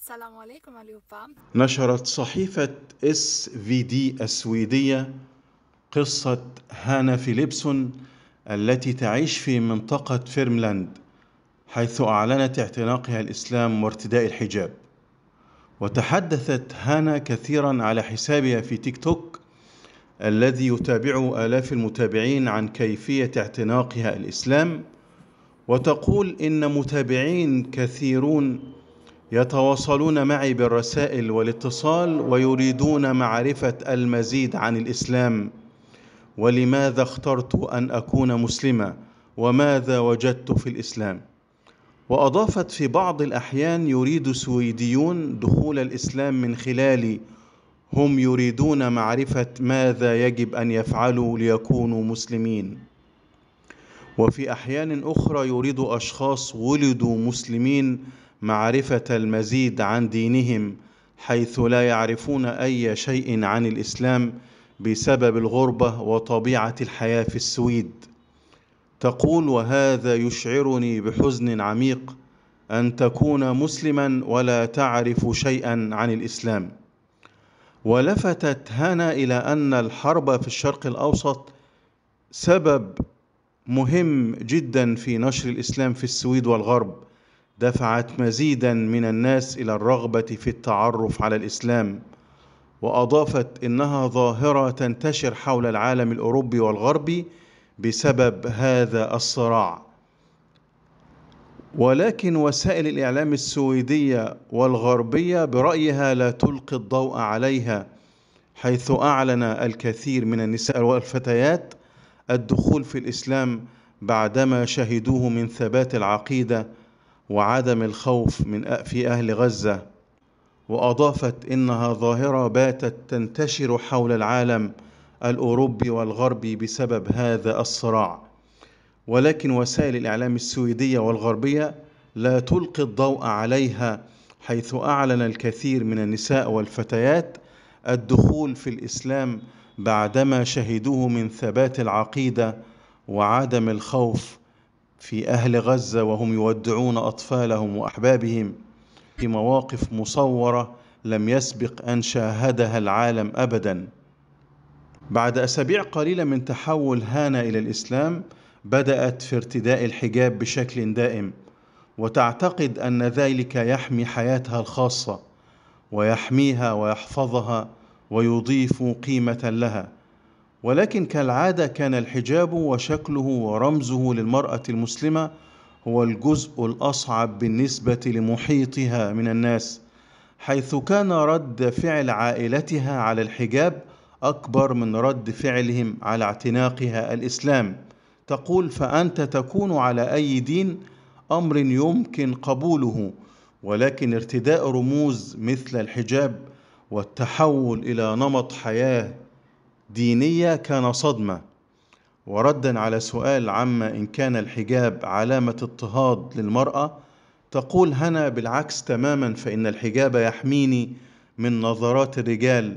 السلام عليكم نشرت صحيفة اس في دي السويدية قصة هانا فيليبسون التي تعيش في منطقة فيرملاند حيث أعلنت اعتناقها الإسلام وارتداء الحجاب وتحدثت هانا كثيرا على حسابها في تيك توك الذي يتابعه آلاف المتابعين عن كيفية اعتناقها الإسلام وتقول إن متابعين كثيرون يتواصلون معي بالرسائل والاتصال ويريدون معرفة المزيد عن الإسلام ولماذا اخترت أن أكون مسلمة وماذا وجدت في الإسلام وأضافت في بعض الأحيان يريد سويديون دخول الإسلام من خلالي هم يريدون معرفه ماذا يجب ان يفعلوا ليكونوا مسلمين وفي احيان اخرى يريد اشخاص ولدوا مسلمين معرفه المزيد عن دينهم حيث لا يعرفون اي شيء عن الاسلام بسبب الغربه وطبيعه الحياه في السويد تقول وهذا يشعرني بحزن عميق ان تكون مسلما ولا تعرف شيئا عن الاسلام ولفتت هانا إلى أن الحرب في الشرق الأوسط سبب مهم جدا في نشر الإسلام في السويد والغرب دفعت مزيدا من الناس إلى الرغبة في التعرف على الإسلام وأضافت إنها ظاهرة تنتشر حول العالم الأوروبي والغربي بسبب هذا الصراع ولكن وسائل الإعلام السويدية والغربية برأيها لا تلقي الضوء عليها حيث أعلن الكثير من النساء والفتيات الدخول في الإسلام بعدما شهدوه من ثبات العقيدة وعدم الخوف من في أهل غزة وأضافت إنها ظاهرة باتت تنتشر حول العالم الأوروبي والغربي بسبب هذا الصراع ولكن وسائل الإعلام السويدية والغربية لا تلقي الضوء عليها حيث أعلن الكثير من النساء والفتيات الدخول في الإسلام بعدما شهدوه من ثبات العقيدة وعدم الخوف في أهل غزة وهم يودعون أطفالهم وأحبابهم في مواقف مصورة لم يسبق أن شاهدها العالم أبدا بعد أسابيع قليلة من تحول هانا إلى الإسلام بدات في ارتداء الحجاب بشكل دائم وتعتقد ان ذلك يحمي حياتها الخاصه ويحميها ويحفظها ويضيف قيمه لها ولكن كالعاده كان الحجاب وشكله ورمزه للمراه المسلمه هو الجزء الاصعب بالنسبه لمحيطها من الناس حيث كان رد فعل عائلتها على الحجاب اكبر من رد فعلهم على اعتناقها الاسلام تقول فأنت تكون على أي دين أمر يمكن قبوله ولكن ارتداء رموز مثل الحجاب والتحول إلى نمط حياة دينية كان صدمة وردا على سؤال عما إن كان الحجاب علامة اضطهاد للمرأة تقول هنا بالعكس تماما فإن الحجاب يحميني من نظرات الرجال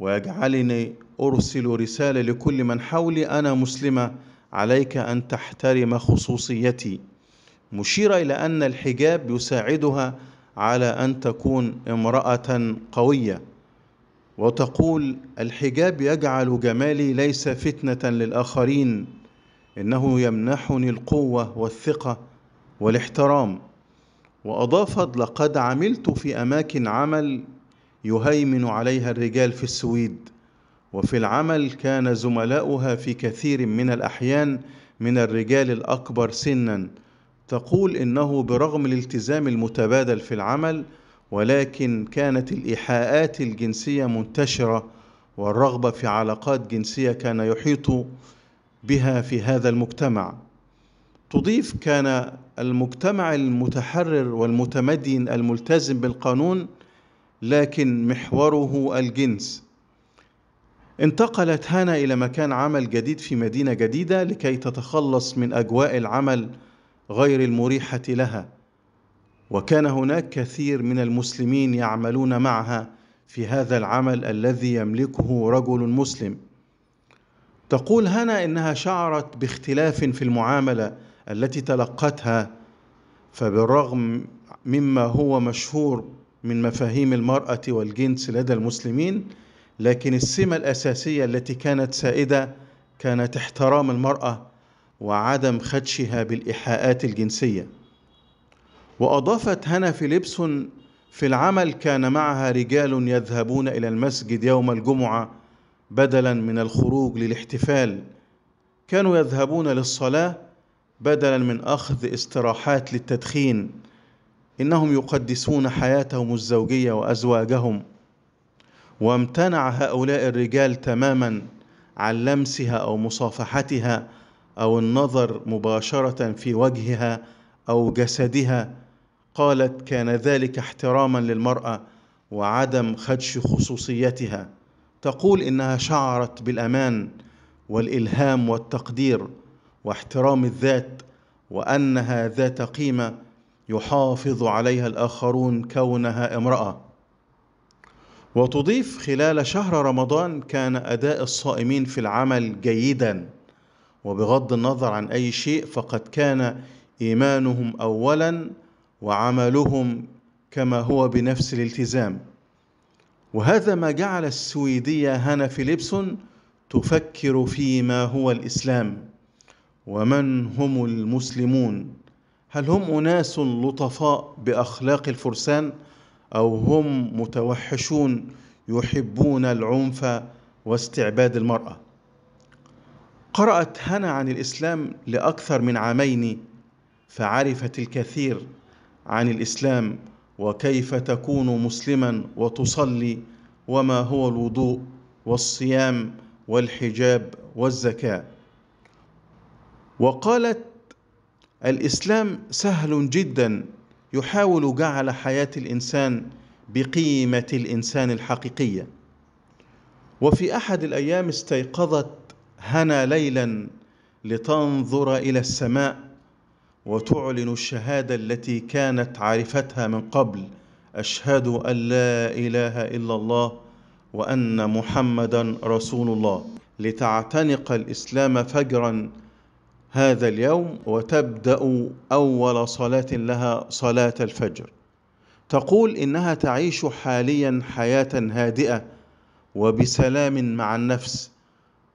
ويجعلني أرسل رسالة لكل من حولي أنا مسلمة عليك أن تحترم خصوصيتي مشيرة إلى أن الحجاب يساعدها على أن تكون امرأة قوية وتقول الحجاب يجعل جمالي ليس فتنة للآخرين إنه يمنحني القوة والثقة والاحترام وأضافت لقد عملت في أماكن عمل يهيمن عليها الرجال في السويد وفي العمل كان زملاؤها في كثير من الأحيان من الرجال الأكبر سنا تقول إنه برغم الالتزام المتبادل في العمل ولكن كانت الإيحاءات الجنسية منتشرة والرغبة في علاقات جنسية كان يحيط بها في هذا المجتمع تضيف كان المجتمع المتحرر والمتمدين الملتزم بالقانون لكن محوره الجنس انتقلت هانا إلى مكان عمل جديد في مدينة جديدة لكي تتخلص من أجواء العمل غير المريحة لها وكان هناك كثير من المسلمين يعملون معها في هذا العمل الذي يملكه رجل مسلم تقول هنا انها شعرت باختلاف في المعامله التي تلقتها فبالرغم مما هو مشهور من مفاهيم المراه والجنس لدى المسلمين لكن السمة الأساسية التي كانت سائدة كانت احترام المرأة وعدم خدشها بالإيحاءات الجنسية وأضافت هنا فيليبسون في العمل كان معها رجال يذهبون إلى المسجد يوم الجمعة بدلا من الخروج للاحتفال كانوا يذهبون للصلاة بدلا من أخذ استراحات للتدخين إنهم يقدسون حياتهم الزوجية وأزواجهم وامتنع هؤلاء الرجال تماما عن لمسها او مصافحتها او النظر مباشره في وجهها او جسدها قالت كان ذلك احتراما للمراه وعدم خدش خصوصيتها تقول انها شعرت بالامان والالهام والتقدير واحترام الذات وانها ذات قيمه يحافظ عليها الاخرون كونها امراه وتضيف خلال شهر رمضان كان أداء الصائمين في العمل جيدا وبغض النظر عن أي شيء فقد كان إيمانهم أولا وعملهم كما هو بنفس الالتزام وهذا ما جعل السويدية هانا فيليبسون تفكر فيما هو الإسلام ومن هم المسلمون هل هم أناس لطفاء بأخلاق الفرسان؟ أو هم متوحشون يحبون العنف واستعباد المرأة قرأت هنا عن الإسلام لأكثر من عامين فعرفت الكثير عن الإسلام وكيف تكون مسلما وتصلي وما هو الوضوء والصيام والحجاب والزكاة وقالت الإسلام سهل جدا يحاول جعل حياة الإنسان بقيمة الإنسان الحقيقية وفي أحد الأيام استيقظت هنا ليلا لتنظر إلى السماء وتعلن الشهادة التي كانت عرفتها من قبل أشهد أن لا إله إلا الله وأن محمدا رسول الله لتعتنق الإسلام فجرا هذا اليوم وتبدا اول صلاه لها صلاه الفجر تقول انها تعيش حاليا حياه هادئه وبسلام مع النفس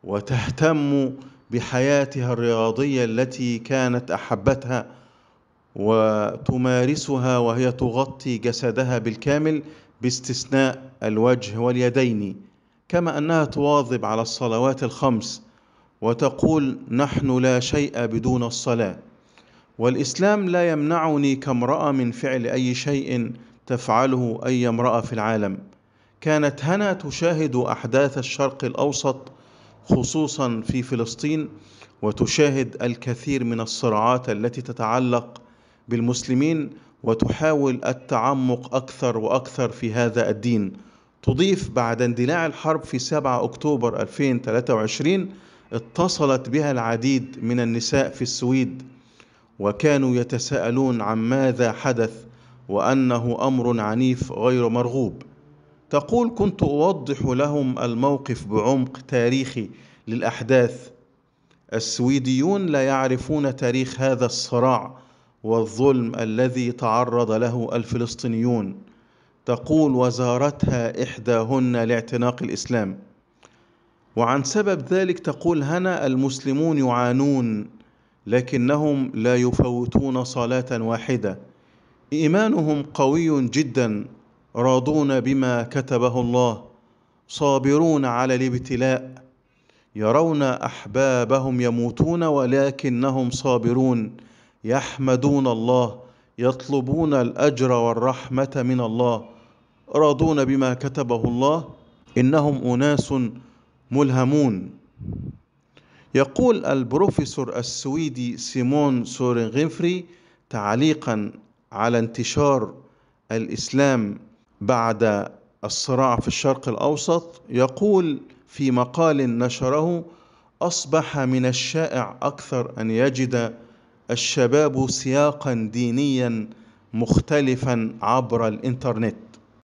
وتهتم بحياتها الرياضيه التي كانت احبتها وتمارسها وهي تغطي جسدها بالكامل باستثناء الوجه واليدين كما انها تواظب على الصلوات الخمس وتقول نحن لا شيء بدون الصلاه والاسلام لا يمنعني كامراه من فعل اي شيء تفعله اي امراه في العالم كانت هنا تشاهد احداث الشرق الاوسط خصوصا في فلسطين وتشاهد الكثير من الصراعات التي تتعلق بالمسلمين وتحاول التعمق اكثر واكثر في هذا الدين تضيف بعد اندلاع الحرب في 7 اكتوبر 2023 اتصلت بها العديد من النساء في السويد وكانوا يتساءلون عن ماذا حدث وانه امر عنيف غير مرغوب تقول كنت اوضح لهم الموقف بعمق تاريخي للاحداث السويديون لا يعرفون تاريخ هذا الصراع والظلم الذي تعرض له الفلسطينيون تقول وزارتها احداهن لاعتناق الاسلام وعن سبب ذلك تقول هنا المسلمون يعانون لكنهم لا يفوتون صلاه واحده ايمانهم قوي جدا راضون بما كتبه الله صابرون على الابتلاء يرون احبابهم يموتون ولكنهم صابرون يحمدون الله يطلبون الاجر والرحمه من الله راضون بما كتبه الله انهم اناس ملهمون يقول البروفيسور السويدي سيمون سورين غينفري تعليقا على انتشار الاسلام بعد الصراع في الشرق الاوسط يقول في مقال نشره اصبح من الشائع اكثر ان يجد الشباب سياقا دينيا مختلفا عبر الانترنت